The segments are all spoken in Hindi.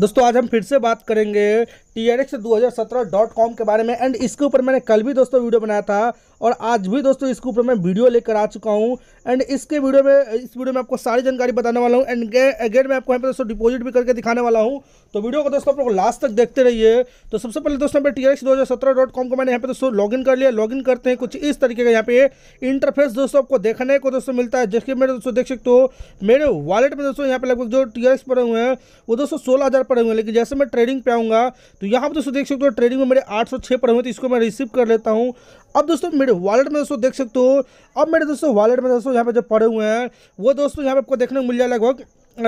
दोस्तों आज हम फिर से बात करेंगे टी एक्स दो हज़ार सत्रह डॉट कॉम के बारे में एंड इसके ऊपर मैंने कल भी दोस्तों वीडियो बनाया था और आज भी दोस्तों इसके ऊपर मैं वीडियो लेकर आ चुका हूँ एंड इसके वीडियो में इस वीडियो में आपको सारी जानकारी बताने वाला हूँ एंड अगेन मैं आपको यहाँ पर दोस्तों डिपॉजिट भी करके दिखाने वाला हूँ तो वीडियो को दोस्तों आप लोग लास्ट तक देखते रहिए तो सबसे पहले दोस्तों टी आर एक्स दो हज़ार सत्रह डॉट कॉम को मैंने यहाँ पे दोस्तों इन कर लिया इन करते हैं कुछ इस तरीके का यहाँ पे इंटरफेस दोस्तों आपको देखने को दोस्तों मिलता है जबकि मेरे दोस्तों देख सकते हो मेरे वॉलेट में दोस्तों यहाँ पे लगभग जो टी आर एक्स पड़े हुए हैं वो दोस्तों सोलह हज़ार पड़े हुए हैं लेकिन जैसे मैं ट्रेडिंग पे आऊँगा तो यहाँ पर दोस्तों देख सकते हो ट्रेडिंग में मेरे 806 पड़े हुए तो इसको मैं रिसीव कर लेता हूँ अब दोस्तों मेरे वॉलेट में दोस्तों देख सकते हो अब मेरे दोस्तों वॉलेट में दोस्तों यहाँ पे जो पड़े हुए हैं वो दोस्तों यहाँ पे आपको देखने को मिल जाए लगभग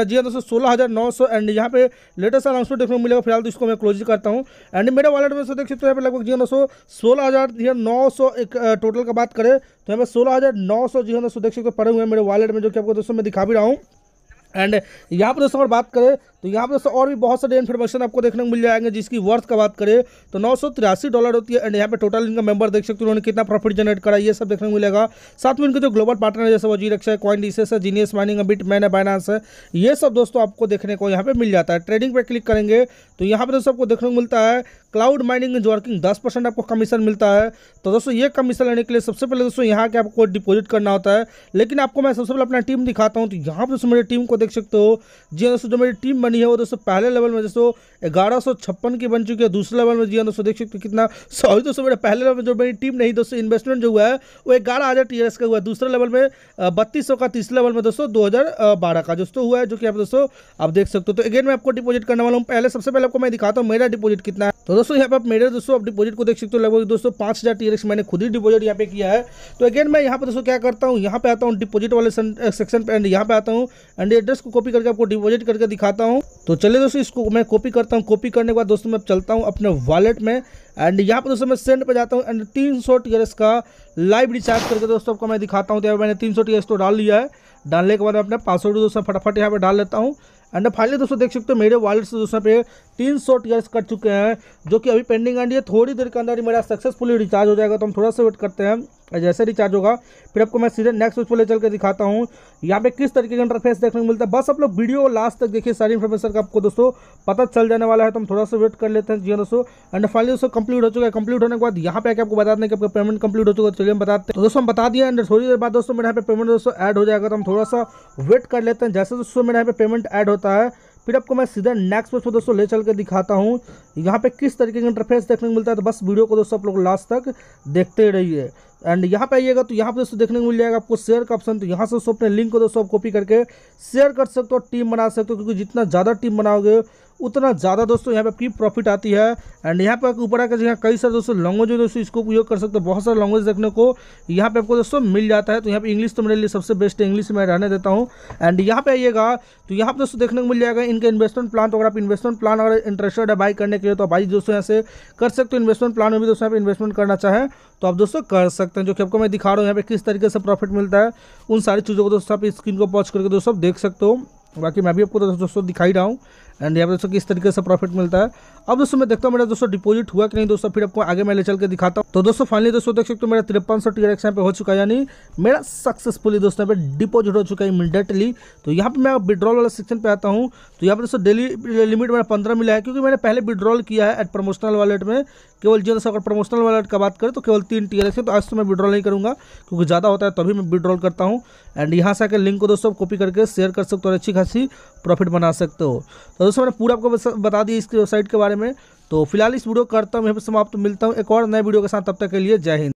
जी हाँ दोस्तों सोलह हज़ार नौ सौ एंड यहाँ पे लेटेस्ट अनाउंसमेंट देखने को मिलेगा फिलहाल तो इसको मैं क्लोज करता हूँ एंड मेरे वॉलेट में देख सकते हो यहाँ पे लगभग जी हाँ दोस्तों सोलह हज़ार जी हाँ नौ सौ एक टोटल का बात करें तो यहाँ पे सोलह हज़ार नौ सौ जी हाँ दोस्तों देख सकते हो पड़े हुए हैं मेरे वॉलेट में जो कि आपको दोस्तों मैं दिखा भी रहा हूँ एंड यहाँ पर दोस्तों अगर बात करें तो यहाँ पर दोस्तों और भी बहुत सारे इन्फॉर्मेशन आपको देखने को मिल जाएंगे जिसकी वर्थ का बात करें तो नौ डॉलर होती है एंड यहाँ पे टोटल इनका मेंबर देख सकते हो उन्होंने कितना प्रॉफिट जनरेट करा ये सब देखने को मिलेगा साथ में इनके जो ग्लोबल पार्टनर जैसे वो जीरक्स है कॉइन डीसेस है जीनियस माइनिंग है बिट मैन है बाइनास है ये सब दोस्तों आपको देखने को यहाँ पर मिल जाता है ट्रेडिंग पर क्लिक करेंगे तो यहाँ पर दोस्तों आपको देखने को मिलता है क्लाउड माइनिंग इज वर्किंग दस परसेंट आपको कमीशन मिलता है तो दोस्तों ये कमीशन लेने के लिए सबसे पहले दोस्तों यहाँ के आपको डिपॉजिट करना होता है लेकिन आपको मैं सबसे पहले अपना टीम दिखाता हूँ तो यहाँ पर दोस्तों मेरी टीम को देख सकते हो जी हाँ दोस्तों जो मेरी टीम बनी है वो दोस्तों पहले लेवल में दोस्तों ग्यारह की बन चुकी है दूसरे लेवल में जी हाँ दोस्तों देख सकते कितना सॉरी दोस्तों मेरे पहले लेवल में जो मेरी टीम नहीं दोस्तों इन्वेस्टमेंट जो हुआ है वो ग्यारह हज़ार टी का हुआ है दूसरे लेवल में बत्तीस का तीसरे लेवल में दोस्तों दो का दोस्तों हुआ है जो कि आप दोस्तों आप देख सकते हो तो अगेन मैं आपको डिपोजिट करने वाला हूँ पहले सबसे पहले आपको मैं दिखाता हूँ मेरा डिपोजिट कितना है तो दोस्तों यहाँ पर मेरे दोस्तों आप डिपोजिट को देख सकते हो लगभग दोस्तों पाँच हज़ार मैंने खुद ही डिपोजिट यहाँ पे किया है तो अगेन मैं यहाँ पर दोस्तों क्या करता हूँ यहाँ पे आता हूँ डिपोजिट वाले सेक्शन पर एंड यहाँ पे आता हूँ एंड एड्रेस को कॉपी करके आपको डिपोजिट करके दिखाता हूँ तो चलिए दोस्तों इसको मैं कॉपी करता हूँ कॉपी करने के बाद दोस्तों मैं चलता हूँ अपने वॉलेट में एंड यहाँ पर दोस्तों मैं सेंड पर जाता हूँ एंड तीन सौ टीयर्स का लाइव रिचार्ज करके दोस्तों आपको मैं दिखाता हूँ तो मैंने तीन सौ टीयर्स तो डाल लिया है डालने के बाद मैं अपना पासवर्ड दोस्तों फटाफट यहाँ पर डाल लेता हूँ एंड फाइनली दोस्तों देख सकते हो मेरे वॉलेट से दोस्तों पे तीन सौ टीयर्स कट चुके हैं जो कि अभी पेंडिंग एंड ये थोड़ी देर के अंदर ही मेरा सक्सेसफुली रिचार्ज हो जाएगा तो हम थोड़ा सा वेट करते हैं जैसे रिचार्ज होगा फिर आपको मैं सीधे नेक्स्ट स्विच पर ले चल के दिखाता हूँ यहाँ पे किस तरीके का इंटरफेस देखने को मिलता है बस आप लोग वीडियो लास्ट तक देखिए सारी इन्फॉर्मेशन का आपको दोस्तों पता चल जाने वाला है तो हम थोड़ा सा वेट कर लेते हैं जी हाँ, दोस्तों एंड फाइनली दोस्तों कंप्लीट हो चुका है कंप्लीट होने के बाद यहाँ पे आके आपको बता दें कि आपका पेमेंट कंप्लीट हो चुका है तो चलिए हम बताते हैं तो दोस्तों हम बता दिए एंड थोड़ी देर बाद दोस्तों मेरे यहाँ पे पेमेंट दोस्तों ऐड हो जाएगा तो हम थोड़ा सा वेट कर लेते हैं जैसे दोस्तों मेरे यहाँ पे पेमेंट ऐड होता जाता है फिर आपको मैं सीधा नेक्स्ट पेज पर दोस्तों ले चल के दिखाता हूँ यहाँ पे किस तरीके का इंटरफेस देखने को मिलता है तो बस वीडियो को दोस्तों आप लोग लास्ट तक देखते रहिए एंड यहाँ पे आइएगा तो यहाँ पे दोस्तों देखने को मिल जाएगा आपको शेयर का ऑप्शन तो यहाँ से दोस्तों अपने लिंक को दोस्तों आप कॉपी करके शेयर कर सकते हो टीम बना सकते हो क्योंकि जितना ज़्यादा टीम बनाओगे उतना ज़्यादा दोस्तों यहाँ पे आपकी प्रॉफिट आती है एंड यहाँ पे ऊपर आकर यहाँ कई सारे दोस्तों लैंग्वेज में दोस्तों इसको उपयोग कर सकते हो बहुत सारे लैंग्वेज देखने को यहाँ पे आपको दोस्तों मिल जाता है तो यहाँ पे इंग्लिश तो मेरे लिए सबसे बेस्ट है इंग्लिश मैं रहने देता हूँ एंड यहाँ पे आइएगा तो यहाँ पर दोस्तों देखने को मिल जाएगा इनके इन्वेस्टमेंट प्लान तो अगर आप इन्वेस्टमेंट प्लान अगर इंटरेस्टेड है बाई करने के लिए तो भाई दोस्तों यहाँ से कर सकते हो इन्वेस्टमेंट प्लान में भी दोस्तों यहाँ पर इन्वेस्टमेंट करना चाहें तो आप दोस्तों कर सकते हैं जो कि आपको मैं दिखा रहा हूँ यहाँ पे किस तरीके से प्रॉफिट मिलता है उन सारी चीज़ों को दोस्तों आप स्क्रीन को पॉच करके दोस्तों आप देख सकते हो बाकी मैं भी आपको तो दोस्तों दिखाई रहा हूँ एंड यहाँ पर दोस्तों किस तरीके से प्रॉफिट मिलता है अब दोस्तों मैं देखता हूँ मेरा दोस्तों डिपॉजिट हुआ कि नहीं दोस्तों फिर आपको आगे मैं ले चल के दिखाता हूँ तो दोस्तों फाइनली दोस्तों देख सकते हो मेरा तिरपन सौ टी यहाँ पे हो चुका है यानी मेरा सक्सेसफुली दोस्तों यहाँ पे डिपॉजिट हो चुका है इमीडिएटली तो यहाँ पर मैं विड्रॉल वाला सेक्शन पर आता हूँ तो यहाँ पर दोस्तों डेली लिमिट मेरा पंद्रह मिला है क्योंकि मैंने पहले विड्रॉल किया है एट प्रमोशनल वॉलेट में केवल जी से अगर प्रमोशनल वालेट का बात करें तो केवल तीन एस है तो आज तो मैं विड्रॉल नहीं करूँगा क्योंकि ज़्यादा होता है तभी मैं विड्रॉल करता हूँ एंड यहाँ से आकर लिंक को दोस्तों कॉपी करके शेयर कर सकते हो और अच्छी खासी प्रॉफिट बना सकते हो तो दोस्तों मैंने पूरा आपको बता दी इस वेबसाइट के बारे में तो फिलहाल इस वीडियो करता हूँ यहाँ पर समाप्त मिलता हूँ एक और नए वीडियो के साथ तब तक के लिए जय हिंद